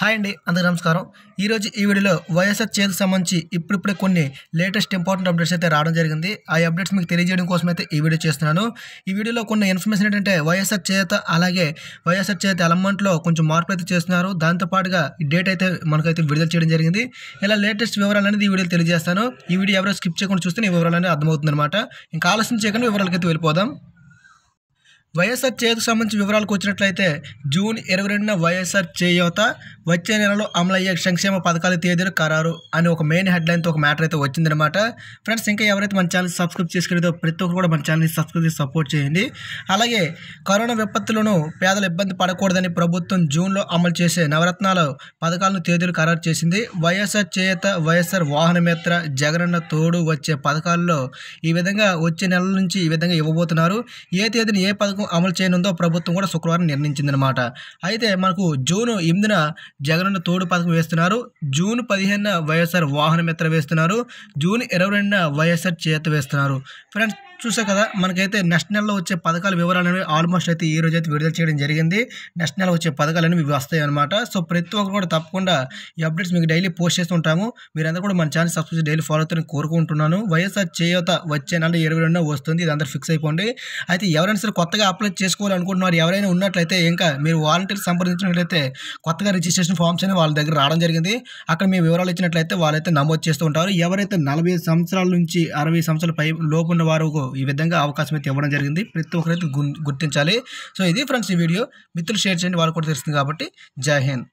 hi అండి అందరికీ నమస్కారం ఈరోజు ఈ వీడియోలో వైఎస్ఆర్ చేతికి సంబంధించి ఇప్పుడిప్పుడే కొన్ని లేటెస్ట్ ఇంపార్టెంట్ అప్డేట్స్ అయితే రావడం జరిగింది ఆ అప్డేట్స్ మీకు తెలియజేయడం కోసం అయితే ఈ వీడియో చేస్తున్నాను ఈ వీడియోలో కొన్ని ఇన్ఫర్మేషన్ ఏంటంటే వైఎస్ఆర్ చేత అలాగే వైఎస్ఆర్ చేత అలమ్మంట్లో కొంచెం మార్పులు అయితే చేస్తున్నారు దాంతోపాటుగా ఈ డేట్ అయితే మనకైతే విడుదల చేయడం జరిగింది ఇలా లేటెస్ట్ వివరాలు అనేది ఈ వీడియో తెలియజేస్తాను ఈ వీడియో ఎవరో స్కిప్ చేయకుండా చూస్తే ఈ వివరాలు అనేది అర్థమవుతుందన్నమాట ఇంకా ఆలోచన చేయకుండా వివరాలకైతే వెళ్ళిపోదాం వైఎస్ఆర్ చేతకు సంబంధించి వివరాలకు వచ్చినట్లయితే జూన్ ఇరవై రెండున వైఎస్ఆర్ చేయూత వచ్చే నెలలో అమలయ్యే సంక్షేమ పథకాల తేదీలు ఖరారు అని ఒక మెయిన్ హెడ్లైన్తో ఒక మ్యాటర్ అయితే వచ్చిందనమాట ఫ్రెండ్స్ ఇంకా ఎవరైతే మన ఛానల్ సబ్స్క్రైబ్ చేసుకునేదో ప్రతి ఒక్కరు కూడా మన ఛానల్ని సబ్స్క్రైబ్ చేసి సపోర్ట్ చేయండి అలాగే కరోనా విపత్తులను పేదలు ఇబ్బంది పడకూడదని ప్రభుత్వం జూన్లో అమలు చేసే నవరత్నాల పథకాలను తేదీలు ఖరారు చేసింది వైఎస్ఆర్ చేత వైఎస్ఆర్ వాహనమిత్ర జగనన్న తోడు వచ్చే పథకాల్లో ఈ విధంగా వచ్చే నెల నుంచి ఈ విధంగా ఇవ్వబోతున్నారు ఏ తేదీని ఏ పథకం పథకం అమలు చేయనుందో ప్రభుత్వం కూడా శుక్రవారం నిర్ణయించిందనమాట అయితే మనకు జూన్ ఎనిమిదిన జగనన్న తోడు పథకం వేస్తున్నారు జూన్ పదిహేనున వైఎస్ఆర్ వాహనం మిత్ర వేస్తున్నారు జూన్ ఇరవై రెండున వైఎస్ఆర్ చేత వేస్తున్నారు ఫ్రెండ్స్ చూసా కదా మనకైతే నెక్స్ట్ నెలలో వచ్చే పథకాల వివరాలను ఆల్మోస్ట్ అయితే ఈ రోజు అయితే విడుదల చేయడం జరిగింది నెక్స్ట్ నెల వచ్చే పథకాలు అనేవి వస్తాయి అనమాట సో ప్రతి ఒక్కరు కూడా తప్పకుండా ఈ అప్డేట్స్ మీకు డైలీ పోస్ట్ చేస్తుంటాము మీరందరూ కూడా మన ఛానల్ సబ్స్క్రైబ్ డైలీ ఫాలో అవుతారని కోరుకుంటున్నాను వైఎస్ఆర్ చేయూత వచ్చే నెల ఇరవై వస్తుంది వస్తుంది అందరూ ఫిక్స్ అయిపోండి అయితే ఎవరైనా సరే కొత్తగా అప్లై చేసుకోవాలనుకుంటున్నారు ఎవరైనా ఉన్నట్లయితే ఇంకా మీరు వాలంటీర్ సంప్రదించినట్లయితే కొత్తగా రిజిస్ట్రేషన్ ఫామ్స్ అని వాళ్ళ దగ్గర రావడం జరిగింది అక్కడ మీ వివరాలు ఇచ్చినట్లయితే వాళ్ళైతే నమోదు చేస్తూ ఉంటారు ఎవరైతే నలభై సంవత్సరాల నుంచి అరవై సంవత్సరాల పై లోపు ఉన్న వారు ఈ విధంగా అవకాశం అయితే ఇవ్వడం జరిగింది ప్రతి ఒక్కరైతే గుర్తించాలి సో ఇది ఫ్రెండ్స్ ఈ వీడియో మిత్రులు షేర్ చేయండి వాళ్ళు కూడా తెలుస్తుంది కాబట్టి జై హింద్